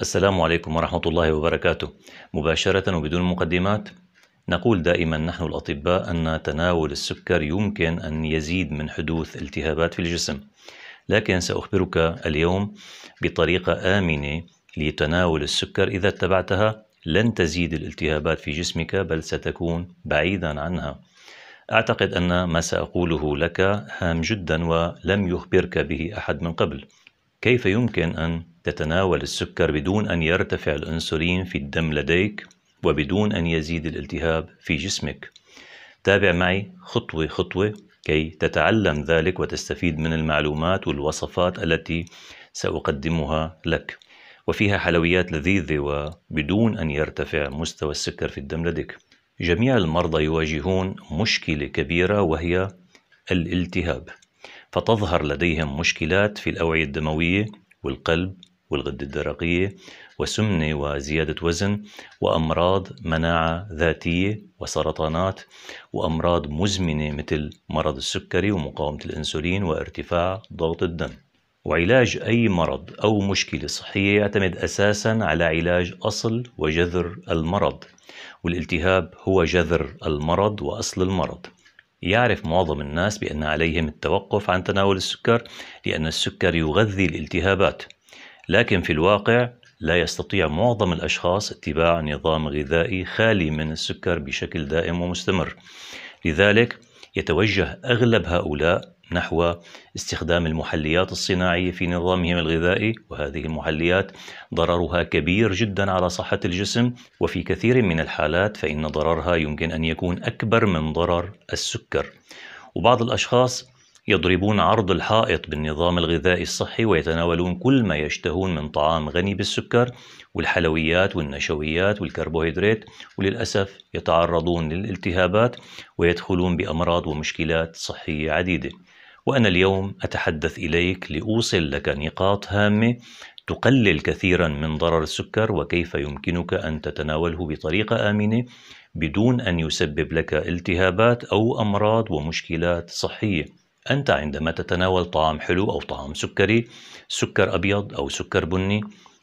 السلام عليكم ورحمة الله وبركاته مباشرة وبدون مقدمات نقول دائما نحن الأطباء أن تناول السكر يمكن أن يزيد من حدوث التهابات في الجسم لكن سأخبرك اليوم بطريقة آمنة لتناول السكر إذا اتبعتها لن تزيد الالتهابات في جسمك بل ستكون بعيدا عنها أعتقد أن ما سأقوله لك هام جدا ولم يخبرك به أحد من قبل كيف يمكن أن تتناول السكر بدون أن يرتفع الأنسولين في الدم لديك وبدون أن يزيد الالتهاب في جسمك؟ تابع معي خطوة خطوة كي تتعلم ذلك وتستفيد من المعلومات والوصفات التي سأقدمها لك وفيها حلويات لذيذة وبدون أن يرتفع مستوى السكر في الدم لديك جميع المرضى يواجهون مشكلة كبيرة وهي الالتهاب فتظهر لديهم مشكلات في الأوعية الدموية والقلب والغدة الدرقية وسمنة وزيادة وزن وأمراض مناعة ذاتية وسرطانات وأمراض مزمنة مثل مرض السكري ومقاومة الأنسولين وارتفاع ضغط الدم وعلاج أي مرض أو مشكلة صحية يعتمد أساسا على علاج أصل وجذر المرض والالتهاب هو جذر المرض وأصل المرض يعرف معظم الناس بأن عليهم التوقف عن تناول السكر لأن السكر يغذي الالتهابات لكن في الواقع لا يستطيع معظم الأشخاص اتباع نظام غذائي خالي من السكر بشكل دائم ومستمر لذلك يتوجه أغلب هؤلاء نحو استخدام المحليات الصناعية في نظامهم الغذائي وهذه المحليات ضررها كبير جدا على صحة الجسم وفي كثير من الحالات فإن ضررها يمكن أن يكون أكبر من ضرر السكر وبعض الأشخاص يضربون عرض الحائط بالنظام الغذائي الصحي ويتناولون كل ما يشتهون من طعام غني بالسكر والحلويات والنشويات والكربوهيدرات وللأسف يتعرضون للالتهابات ويدخلون بأمراض ومشكلات صحية عديدة وأنا اليوم أتحدث إليك لأوصل لك نقاط هامة تقلل كثيرا من ضرر السكر وكيف يمكنك أن تتناوله بطريقة آمنة بدون أن يسبب لك التهابات أو أمراض ومشكلات صحية. أنت عندما تتناول طعام حلو أو طعام سكري، سكر أبيض أو سكر بني،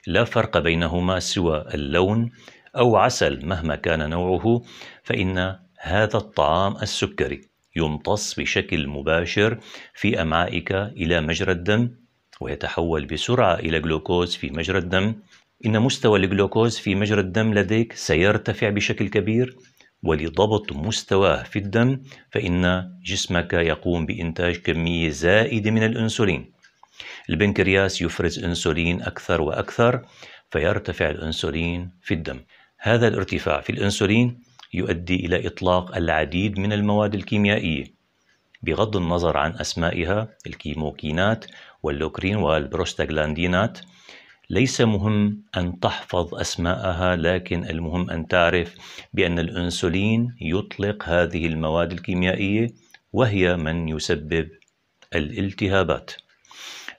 لا فرق بينهما سوى اللون أو عسل مهما كان نوعه، فإن هذا الطعام السكري يمتص بشكل مباشر في أمعائك إلى مجرى الدم ويتحول بسرعة إلى جلوكوز في مجرى الدم إن مستوى الجلوكوز في مجرى الدم لديك سيرتفع بشكل كبير ولضبط مستواه في الدم فإن جسمك يقوم بإنتاج كمية زائدة من الأنسولين البنكرياس يفرز أنسولين أكثر وأكثر فيرتفع الأنسولين في الدم هذا الارتفاع في الأنسولين يؤدي إلى إطلاق العديد من المواد الكيميائية بغض النظر عن أسمائها الكيموكينات واللوكرين والبروستاغلاندينات ليس مهم أن تحفظ أسماءها لكن المهم أن تعرف بأن الأنسولين يطلق هذه المواد الكيميائية وهي من يسبب الالتهابات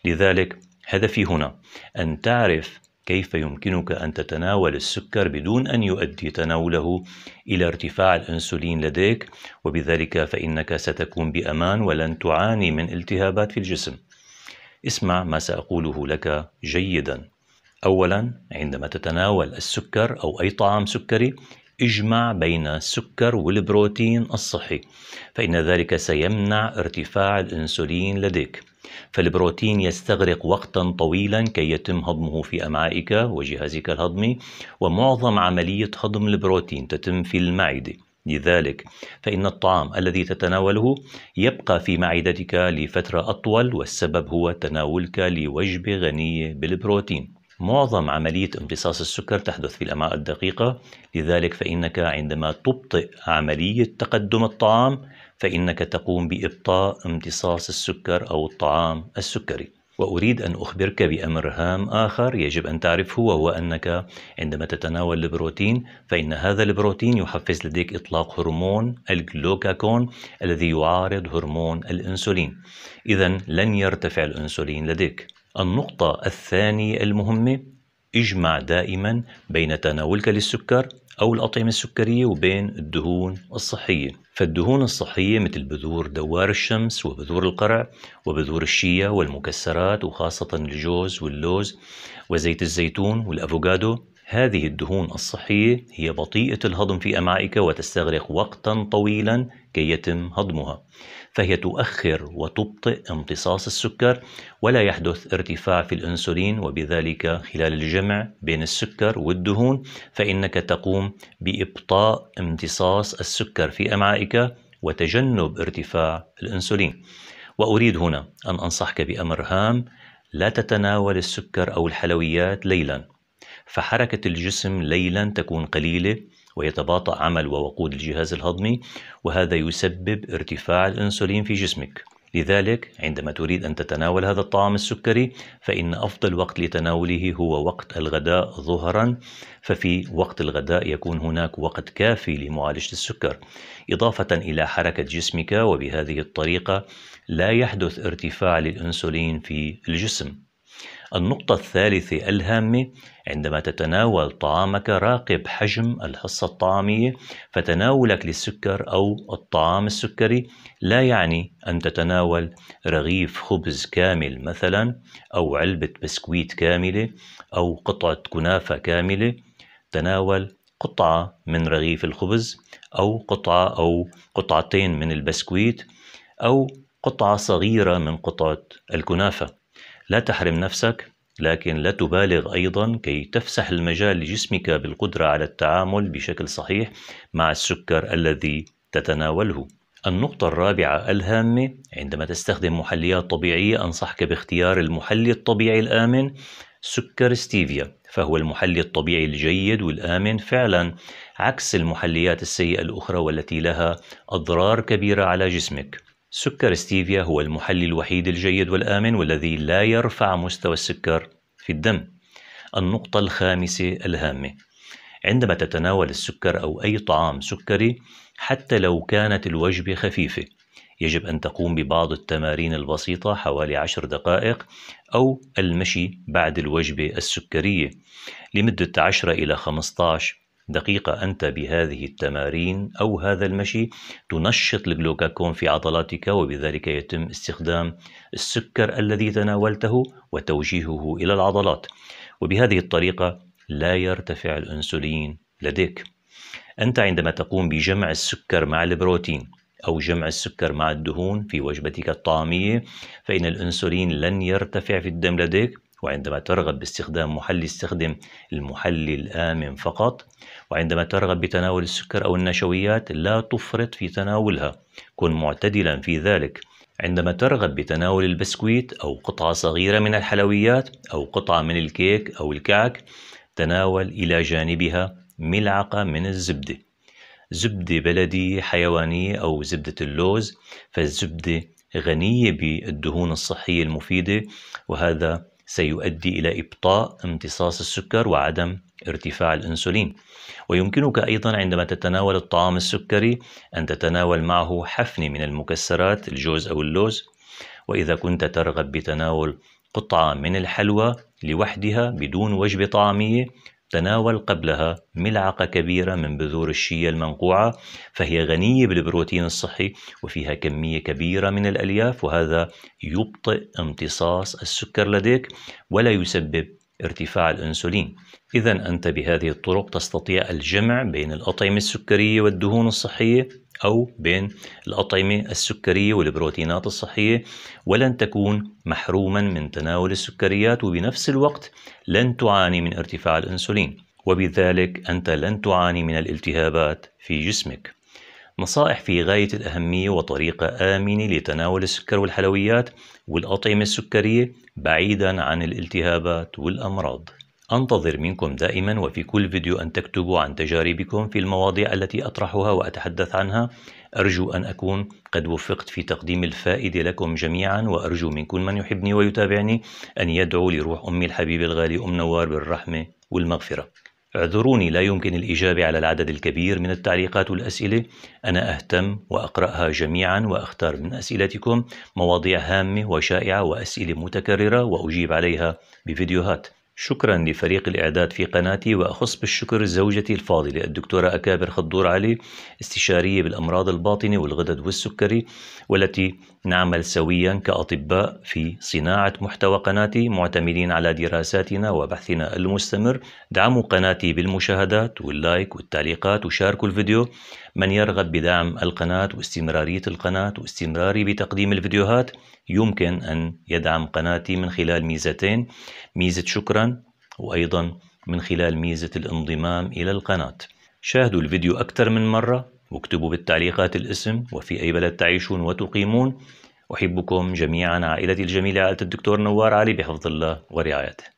لذلك هدفي هنا أن تعرف كيف يمكنك أن تتناول السكر بدون أن يؤدي تناوله إلى ارتفاع الأنسولين لديك وبذلك فإنك ستكون بأمان ولن تعاني من التهابات في الجسم اسمع ما سأقوله لك جيدا أولا عندما تتناول السكر أو أي طعام سكري اجمع بين السكر والبروتين الصحي فإن ذلك سيمنع ارتفاع الأنسولين لديك فالبروتين يستغرق وقتا طويلا كي يتم هضمه في أمعائك وجهازك الهضمي ومعظم عملية هضم البروتين تتم في المعدة لذلك فإن الطعام الذي تتناوله يبقى في معدتك لفترة أطول والسبب هو تناولك لوجبة غنية بالبروتين معظم عملية امتصاص السكر تحدث في الأمعاء الدقيقة لذلك فإنك عندما تبطئ عملية تقدم الطعام فإنك تقوم بإبطاء امتصاص السكر أو الطعام السكري وأريد أن أخبرك بأمر هام آخر يجب أن تعرفه وهو أنك عندما تتناول البروتين فإن هذا البروتين يحفز لديك إطلاق هرمون الجلوكاكون الذي يعارض هرمون الأنسولين إذا لن يرتفع الأنسولين لديك النقطة الثانية المهمة اجمع دائما بين تناولك للسكر أو الأطعمة السكرية وبين الدهون الصحية فالدهون الصحية مثل بذور دوار الشمس وبذور القرع وبذور الشيا والمكسرات وخاصة الجوز واللوز وزيت الزيتون والأفوكادو هذه الدهون الصحية هي بطيئة الهضم في أمعائك وتستغرق وقتا طويلا كي يتم هضمها فهي تؤخر وتبطئ امتصاص السكر ولا يحدث ارتفاع في الأنسولين وبذلك خلال الجمع بين السكر والدهون فإنك تقوم بإبطاء امتصاص السكر في أمعائك وتجنب ارتفاع الأنسولين وأريد هنا أن أنصحك بأمر هام لا تتناول السكر أو الحلويات ليلاً فحركة الجسم ليلا تكون قليلة ويتباطأ عمل ووقود الجهاز الهضمي وهذا يسبب ارتفاع الأنسولين في جسمك لذلك عندما تريد أن تتناول هذا الطعام السكري فإن أفضل وقت لتناوله هو وقت الغداء ظهرا ففي وقت الغداء يكون هناك وقت كافي لمعالجة السكر إضافة إلى حركة جسمك وبهذه الطريقة لا يحدث ارتفاع للأنسولين في الجسم النقطة الثالثة الهامة عندما تتناول طعامك راقب حجم الحصة الطعامية فتناولك للسكر أو الطعام السكري لا يعني أن تتناول رغيف خبز كامل مثلا أو علبة بسكويت كاملة أو قطعة كنافة كاملة تناول قطعة من رغيف الخبز أو قطعة أو قطعتين من البسكويت أو قطعة صغيرة من قطعة الكنافة لا تحرم نفسك لكن لا تبالغ أيضا كي تفسح المجال لجسمك بالقدرة على التعامل بشكل صحيح مع السكر الذي تتناوله النقطة الرابعة الهامة عندما تستخدم محليات طبيعية أنصحك باختيار المحلي الطبيعي الآمن سكر ستيفيا فهو المحلي الطبيعي الجيد والآمن فعلا عكس المحليات السيئة الأخرى والتي لها أضرار كبيرة على جسمك سكر ستيفيا هو المحلي الوحيد الجيد والآمن والذي لا يرفع مستوى السكر في الدم. النقطة الخامسة الهامة عندما تتناول السكر أو أي طعام سكري حتى لو كانت الوجبة خفيفة يجب أن تقوم ببعض التمارين البسيطة حوالي عشر دقائق أو المشي بعد الوجبة السكرية لمدة 10 إلى 15 دقيقة أنت بهذه التمارين أو هذا المشي تنشط الجلوكاكون في عضلاتك وبذلك يتم استخدام السكر الذي تناولته وتوجيهه إلى العضلات وبهذه الطريقة لا يرتفع الأنسولين لديك أنت عندما تقوم بجمع السكر مع البروتين أو جمع السكر مع الدهون في وجبتك الطعامية فإن الأنسولين لن يرتفع في الدم لديك وعندما ترغب باستخدام محلي استخدم المحلي الآمن فقط وعندما ترغب بتناول السكر أو النشويات لا تفرط في تناولها كن معتدلا في ذلك عندما ترغب بتناول البسكويت أو قطعة صغيرة من الحلويات أو قطعة من الكيك أو الكعك تناول إلى جانبها ملعقة من الزبدة زبدة بلدية حيوانية أو زبدة اللوز فالزبدة غنية بالدهون الصحية المفيدة وهذا سيؤدي إلى إبطاء امتصاص السكر وعدم ارتفاع الأنسولين ويمكنك أيضا عندما تتناول الطعام السكري أن تتناول معه حفنة من المكسرات الجوز أو اللوز وإذا كنت ترغب بتناول قطعة من الحلوى لوحدها بدون وجبة طعامية تناول قبلها ملعقة كبيرة من بذور الشيا المنقوعة فهي غنية بالبروتين الصحي وفيها كمية كبيرة من الألياف وهذا يبطئ امتصاص السكر لديك ولا يسبب ارتفاع الأنسولين إذا أنت بهذه الطرق تستطيع الجمع بين الأطعمة السكرية والدهون الصحية أو بين الأطعمة السكرية والبروتينات الصحية ولن تكون محروما من تناول السكريات وبنفس الوقت لن تعاني من ارتفاع الأنسولين وبذلك أنت لن تعاني من الالتهابات في جسمك نصائح في غاية الأهمية وطريقة آمنة لتناول السكر والحلويات والأطعمة السكرية بعيدا عن الالتهابات والأمراض أنتظر منكم دائما وفي كل فيديو أن تكتبوا عن تجاربكم في المواضيع التي أطرحها وأتحدث عنها أرجو أن أكون قد وفقت في تقديم الفائدة لكم جميعا وأرجو من كل من يحبني ويتابعني أن يدعو لروح أمي الحبيبة الغالي أم نوار بالرحمة والمغفرة اعذروني لا يمكن الإجابة على العدد الكبير من التعليقات والأسئلة أنا أهتم وأقرأها جميعا وأختار من أسئلتكم مواضيع هامة وشائعة وأسئلة متكررة وأجيب عليها بفيديوهات شكرا لفريق الإعداد في قناتي وأخص بالشكر زوجتي الفاضلة الدكتورة أكابر خضور علي استشارية بالأمراض الباطنة والغدد والسكري والتي نعمل سويا كأطباء في صناعة محتوى قناتي معتمدين على دراساتنا وبحثنا المستمر دعموا قناتي بالمشاهدات واللايك والتعليقات وشاركوا الفيديو من يرغب بدعم القناة واستمرارية القناة واستمراري بتقديم الفيديوهات يمكن أن يدعم قناتي من خلال ميزتين ميزة شكرا وأيضا من خلال ميزة الانضمام إلى القناة شاهدوا الفيديو أكثر من مرة واكتبوا بالتعليقات الاسم وفي أي بلد تعيشون وتقيمون أحبكم جميعا عائلتي الجميلة عائلة الدكتور نوار علي بحفظ الله ورعايته